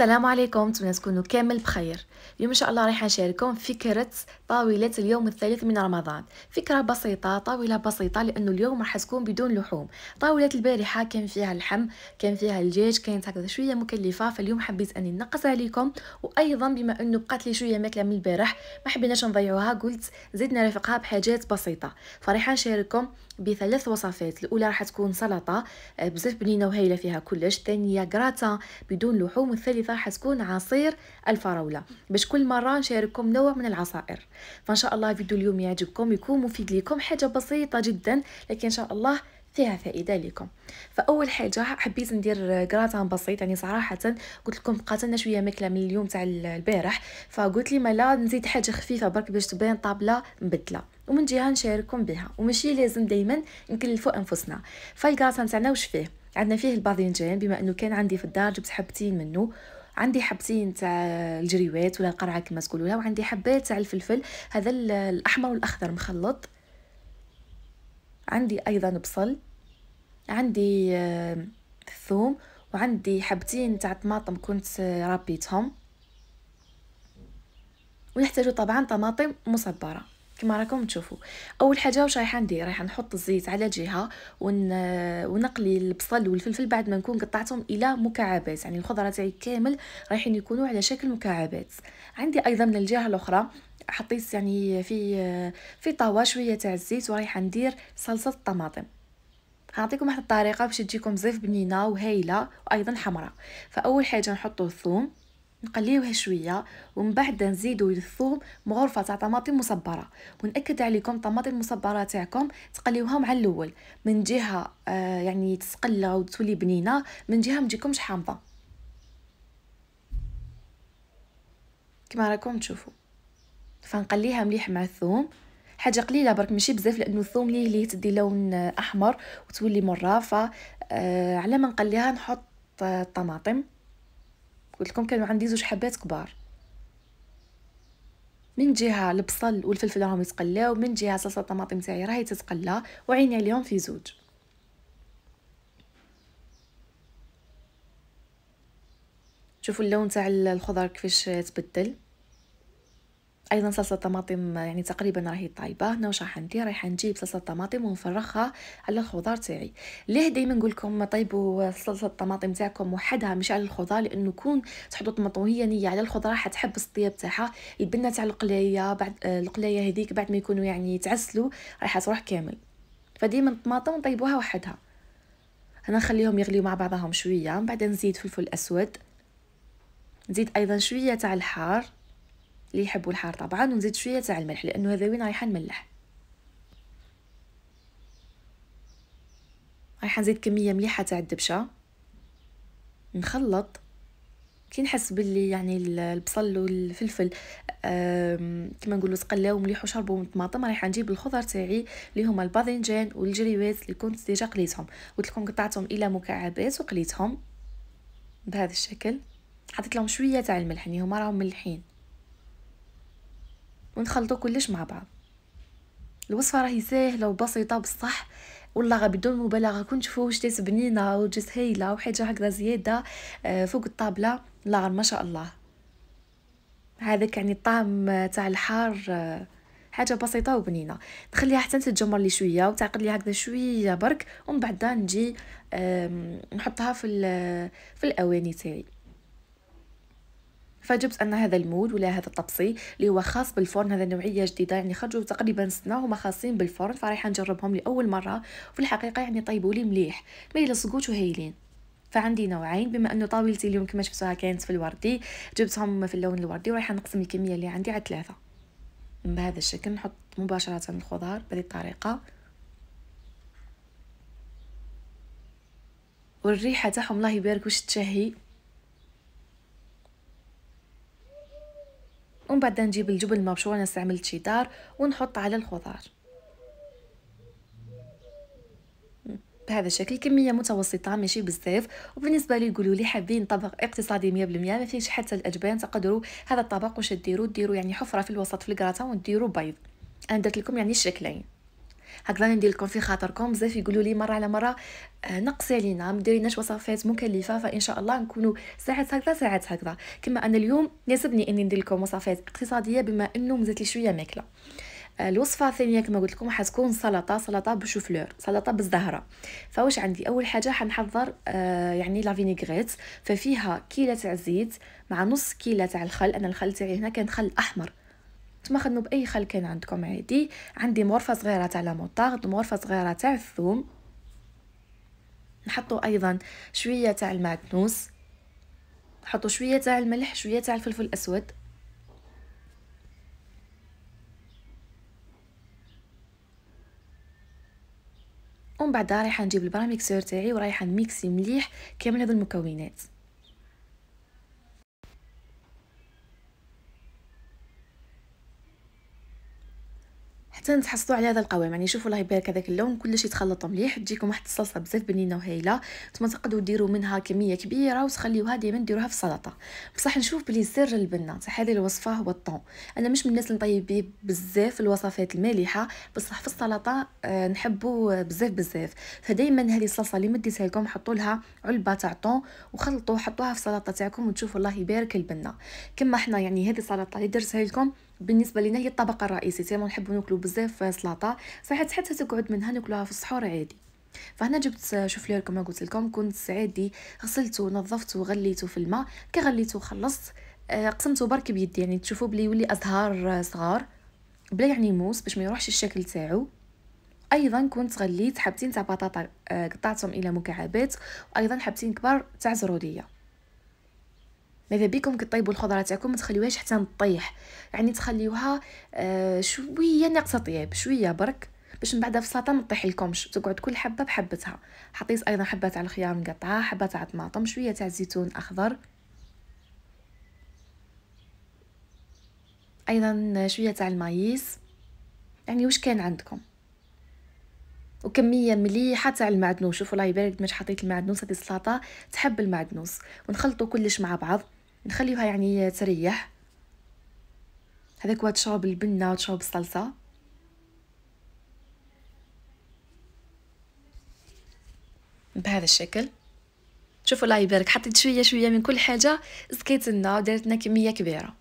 السلام عليكم نتمنى تكونوا كامل بخير اليوم ان شاء الله رايحه نشارككم فكره طاوله اليوم الثالث من رمضان فكره بسيطه طاوله بسيطه لانه اليوم راح تكون بدون لحوم طاوله البارحه كان فيها اللحم كان فيها الدجاج كانت هكذا شويه مكلفه فاليوم حبيت اني نقصها عليكم وايضا بما انه بقات لي شويه ماكله من البارح ما حبيناش نضيعوها قلت زدنا رفقها بحاجات بسيطه فرايحه نشارككم بثلاث وصفات الاولى راح تكون سلطه آه، بزاف بنينه وهايله فيها كلش الثانيه كراتا بدون لحوم والثالثه الوظيفه حتكون عصير الفراوله باش كل مره نشارككم نوع من العصائر فان شاء الله فيديو اليوم يعجبكم يكون مفيد لكم حاجه بسيطه جدا لكن ان شاء الله فيها فائده لكم فاول حاجه حبيت ندير كراتان بسيط يعني صراحه قلت لكم قاتلنا شويه ماكله من اليوم تاع البارح فقلت لي مالا نزيد حاجه خفيفه برك باش تبان طابله مبدله ومن جهه نشارككم بها ومشي لازم دائما نكلفوا انفسنا فالكراتان تاعنا واش فيه عندنا فيه الباذنجان بما انه كان عندي في الدار جبت حبتين منه عندي حبتين تاع الجريوات ولا القرعه كما تقولوا لها وعندي حبات تاع الفلفل هذا الاحمر والاخضر مخلط عندي ايضا بصل عندي آه، الثوم وعندي حبتين تاع طماطم كنت آه، ربيتهم ونحتاجو طبعا طماطم مصبره كما راكم تشوفوا اول حاجه واش رايحه ندير رايحه نحط الزيت على جهه ون... ونقلي البصل والفلفل بعد ما نكون قطعتهم الى مكعبات يعني الخضره تاعي كامل رايحين يكونوا على شكل مكعبات عندي ايضا من الجهه الاخرى حطيت يعني في في طاوه شويه تاع الزيت ورايحه ندير صلصه الطماطم غنعطيكم واحد الطريقه باش تجيكم زيف بنينه وهايله وايضا حمراء فاول حاجه نحطو الثوم نقليوها شويه ومن بعد نزيدو للثوم مغرفه تاع طماطم مصبره ونأكد عليكم الطماطم المصبره تاعكم تقليوها مع الاول من جهه آه يعني تسقل وتولي بنينه من جهه ما تجيكمش حامضه كما راكم تشوفوا فنقليها مليح مع الثوم حاجه قليله برك ماشي بزاف لانه الثوم ليه ليه تدي لون احمر وتولي مرافه آه على ما نقليها نحط آه، الطماطم قلت لكم كانوا عندي زوج حبات كبار من جهه البصل والفلفل راهم يتقلاو من جهه صلصه الطماطم تاعي راهي تتقلى وعيني عليهم في زوج شوفوا اللون تاع الخضر كيفاش تبدل ايضا صلصه الطماطم يعني تقريبا راهي طايبه هنا واش راح ندير رايحه نجيب صلصه الطماطم ونفرخها على الخضار تاعي ليه دائما نقول لكم طيبوا صلصه الطماطم تاعكم وحدها مش على الخضار لانه كون تحطوا طماطم وهي نيه على الخضار راح تحب الطياب تاعها يبنى تاع القلايه بعد القلايه هذيك بعد ما يكونوا يعني يتعسلوا راح تروح كامل فديما الطماطم نطيبوها وحدها هنا نخليهم يغليو مع بعضهم شويه بعد نزيد فلفل اسود نزيد ايضا شويه تاع الحار اللي يحبوا الحار طبعا ونزيد شويه تاع الملح لانه هذا وين رايحه نملح رايحه نزيد كميه مليحه تاع الدبشه نخلط كي نحس باللي يعني البصل والفلفل كما نقولوا تقلاو مليح وشربوا من الطماطم رايحه نجيب الخضر تاعي اللي هما الباذنجان والجريوات اللي كنت ديجا قليتهم قلت لكم قطعتهم الى مكعبات وقليتهم بهذا الشكل حطيت لهم شويه تاع الملح يعني هما راهم ملحين ونخلطو كلش مع بعض الوصفه راهي ساهله وبسيطه بصح والله بدون مبالغه كنت شوفوا تيس بنينه وجس هايله وحاجه هكذا زياده آه، فوق الطابله لا ما شاء الله هذاك يعني الطعم آه، تاع الحار آه، حاجه بسيطه وبنينه نخليها حتى تتجمر لي شويه وتعقد لي هكذا شويه برك ومن بعد نجي نحطها في في الاواني تاعي فجبت أن هذا المود ولا هذا الطبسي اللي هو خاص بالفرن هذا نوعية جديدة يعني خرجوا تقريبا سنة وما خاصين بالفرن فرايحة نجربهم لأول مرة وفي الحقيقة يعني طيبوا لي مليح ما يلصقوش وهايلين فعندي نوعين بما انه طاولتي اليوم كما شفتوها كانت في الوردي جبتهم في اللون الوردي ورايحه نقسم الكميه اللي عندي على ثلاثه بهذا الشكل نحط مباشره الخضار بهذه الطريقه والريحه تاعهم الله يبارك واش تشهي ومن بعد نجيب الجبن المبشور انا استعملت شيدار ونحط على الخضار بهذا الشكل كمية متوسطة ماشي بزاف وبالنسبة لي يقولوا لي حابين طبق اقتصادي بالمية ما فيش حتى الأجبان تقدروا هذا الطبق وش ديروا ديروا يعني حفرة في الوسط في الكراتا ونديروا بيض انا درت لكم يعني الشكلين هكذا ندير لكم في خاطركم بزاف يقولوا لي مره على مره آه، نقصي علينا ما ديريناش وصفات مكلفه فان شاء الله نكونوا ساعات هكذا ساعات هكذا كما انا اليوم ناسبني اني ندير لكم وصفات اقتصاديه بما انه مزات لي شويه ماكله آه، الوصفه الثانيه كما قلت لكم حتكون سلطه سلطه بشوفلور سلطه بالزهره فواش عندي اول حاجه حنحضر آه يعني لا ففيها كيله تاع الزيت مع نص كيله تاع الخل انا الخل تاعي هنا كان خل احمر خدموا باي خل كان عندكم عادي عندي مغرفه صغيره تاع لا موطارد مغرفه صغيره تاع الثوم نحطوا ايضا شويه تاع المعدنوس نحطوا شويه تاع الملح شويه تاع الفلفل الاسود ومن بعد رايحه نجيب البراميكسور تاعي ورايحه نميكسي مليح كامل هاد المكونات تحصلوا على هذا القوام يعني شوفوا الله يبارك هذاك اللون كلشي يتخلط مليح تجيكم واحد الصلصه بزاف بنينه وهايله نتوما تقدروا ديروا منها كميه كبيره وتخليوها ديما ديروها في السلطه بصح نشوف بلي سر البنه تاع هذه الوصفه هو الطون انا مش من الناس اللي نطيب بزاف الوصفات المالحه بصح في السلطه آه نحبوا بزاف بزاف فدائما هذه الصلصه اللي مديتها لكم حطوا لها علبه تاع طون وخلطوا حطوها في السلطه تاعكم وتشوفوا الله يبارك البنه كما حنا يعني هذه السلطه اللي درتها لكم بالنسبه لنا هي الطبقه الرئيسيه تما نحبوا ناكلوا بزاف بزاف سلطه صحيت حتى تقعد منها ناكلوها في السحور عادي فهنا جبت شوف لكم قلت لكم كنت عادي غسلته ونظفته وغليته في الماء كي غليته وخلصت آه، قسمته برك بيدي يعني تشوفوا بلي يولي ازهار صغار بلا يعني موس باش ما يروحش الشكل تاعو ايضا كنت غليت حبتين تاع بطاطا آه، قطعتهم الى مكعبات وايضا حبتين كبار تاع زروديه ماذا بكم كطيبوا الخضره تاعكم ما تخليوهاش حتى تطيح يعني تخليوها آه، شويه ناقصه طياب شويه برك باش من بعد في السلطه ما تطيح لكمش تقعد كل حبه بحبتها حطيت ايضا حبه تاع الخيار مقطعه حبه تاع الطماطم شويه تاع الزيتون اخضر ايضا شويه تاع المايس يعني واش كان عندكم وكميه مليحه تاع المعدنوس شوفوا لا يبارك مش حطيت المعدنوس هذه السلطه تحب المعدنوس ونخلطوا كلش مع بعض نخليوها يعني تريح هذاك هو تشرب البنه وتشرب الصلصه بهذا الشكل شوفوا الله يبارك حطيت شويه شويه من كل حاجه زكيت لنا ودرت لنا كميه كبيره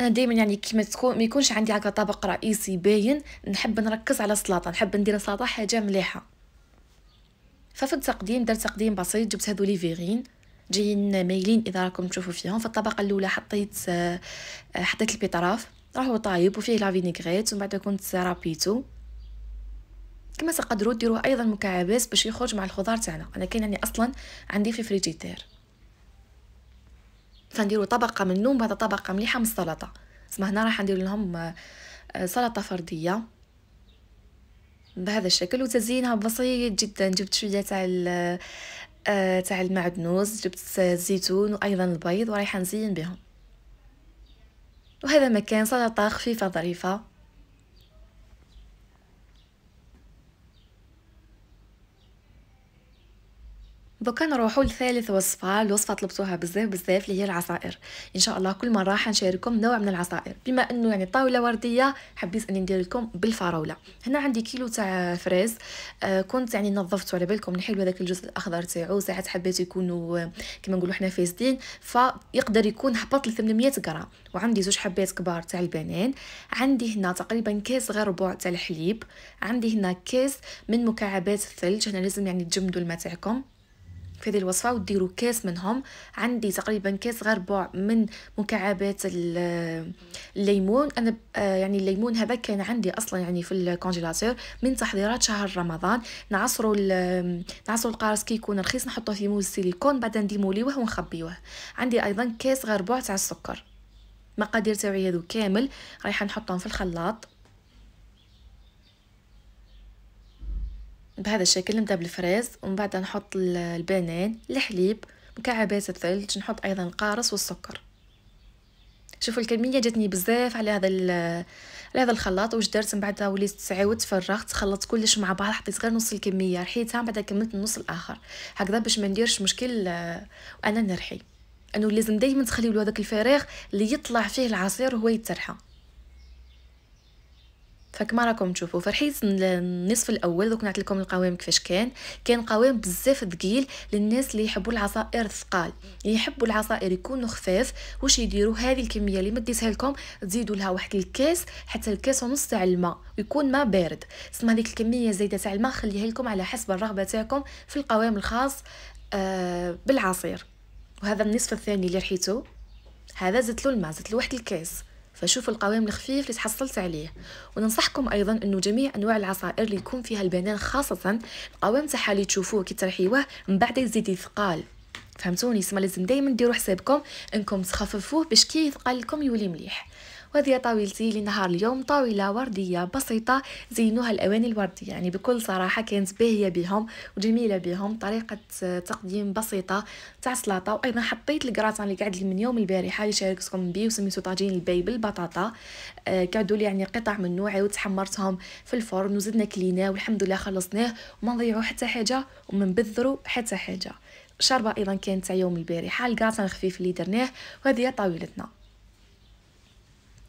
انا دائما يعني كيما تكون ما يكونش عندي هكا طبق رئيسي باين نحب نركز على السلطه نحب ندير سلطه حاجه مليحه ففي التقديم درت تقديم بسيط جبت هذو لي فيغين جايين مايلين اذا راكم تشوفوا فيهم في الطبقه الاولى حطيت آه، حطيت البيطراف راهو طايب وفيه لا فينيغريت ومن بعد كنت رابيتو كما تقدروا ديروه ايضا مكعبات باش يخرج مع الخضار تاعنا انا كاين يعني اصلا عندي في فريجيتير فنديروا طبقه من ومن بعد طبقه مليحه من السلطه سما هنا راح ندير لهم آه، آه، سلطه فرديه بهذا الشكل وتزيينها بسيط جدا جبت شويه تاع آه تاع المعدنوس جبت الزيتون وايضا البيض ورايحه نزين بهم وهذا مكان سلطه خفيفه ظريفه دوكا نروحوا لثالث وصفه الوصفه طلبتوها بزاف بزاف اللي هي العصائر ان شاء الله كل مره حنشارككم نوع من العصائر بما انه يعني طاوله ورديه حبيت اني ندير لكم بالفراوله هنا عندي كيلو تاع فريز آه كنت يعني نظفته على بالكم نحيلوا هذاك الجزء الاخضر تاعو ساعات حبيت يكونوا كما نقولوا حنا فاسدين فيقدر يكون هبط ل 800 غرام وعندي زوج حبات كبار تاع البنان عندي هنا تقريبا كاس غير ربع تاع الحليب عندي هنا كاس من مكعبات الثلج هنا لازم يعني تجمدوا الماء تاعكم في هذه الوصفه وديروا كاس منهم عندي تقريبا كاس غير ربع من مكعبات الليمون انا آه، يعني الليمون هذا كان عندي اصلا يعني في الكونجيلاتور من تحضيرات شهر رمضان نعصروا نعصروا القارص كي يكون رخيص نحطه في موز سيليكون بعد نديمو ليه ونخبيوه عندي ايضا كاس غير ربع تاع السكر مقادير تاعي هذو كامل رايحه نحطهم في الخلاط بهذا الشكل نبدا بالفريز ومن بعد نحط البنان الحليب مكعبات الثلج نحط ايضا القارص والسكر شوفوا الكميه جاتني بزاف على هذا على هذا الخلاط واش درت من بعد وليت عاودت فرغت خلطت كلش مع بعض حطيت غير نص الكميه رحيتها من بعد كملت النص الاخر هكذا باش ما نديرش مشكل وانا آه، نرحي انه لازم دائما تخليوا هذاك الفراغ اللي يطلع فيه العصير وهو يترحى فكما راكم تشوفوا فرحيت النصف الاول دوك نعطي لكم القوام كيفاش كان كان قوام بزاف ثقيل للناس اللي يحبوا العصائر الثقال اللي يحبوا العصائر يكونوا خفاف واش يديروا هذه الكميه اللي مديتها لكم تزيدوا لها واحد الكاس حتى الكاس ونص تاع الماء ويكون ما بارد تسمى هذيك الكميه الزايده تاع الماء خليها لكم على حسب الرغبه تاعكم في القوام الخاص آه، بالعصير وهذا النصف الثاني اللي رحيته هذا زدت له الماء زدت له واحد الكاس فشوفوا القوام الخفيف اللي تحصلت عليه وننصحكم ايضا انه جميع انواع العصائر اللي يكون فيها البنان خاصه القوام تاعها اللي تشوفوه كي ترحيوه من بعد يزيد يثقال فهمتوني سما لازم دائما ديروا حسابكم انكم تخففوه باش كي يثقل لكم يولي مليح وهذه طاولتي لنهار اليوم طاولة وردية بسيطة زينوها الأواني الوردية يعني بكل صراحة كانت باهية بهم وجميلة بهم طريقة تقديم بسيطة تاع سلطة وأيضا حطيت الكراتان اللي قاعد لي من يوم البارحة اللي شاركتكم به وسميتو طاجين الباي بالبطاطا آه لي يعني قطع منه عاودت حمرتهم في الفرن وزدنا كليناه والحمد لله خلصناه وما نضيعو حتى حاجة وما نبذروا حتى حاجة شربة أيضا كانت تاع يوم البارحة الكراتان الخفيف اللي درناه وهذه طاولتنا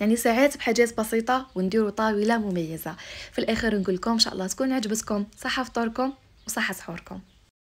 يعني ساعات بحاجات بسيطة ونديروا طاولة مميزة في الآخر نقول لكم إن شاء الله تكون عجبتكم صحة فطوركم وصحة سحوركم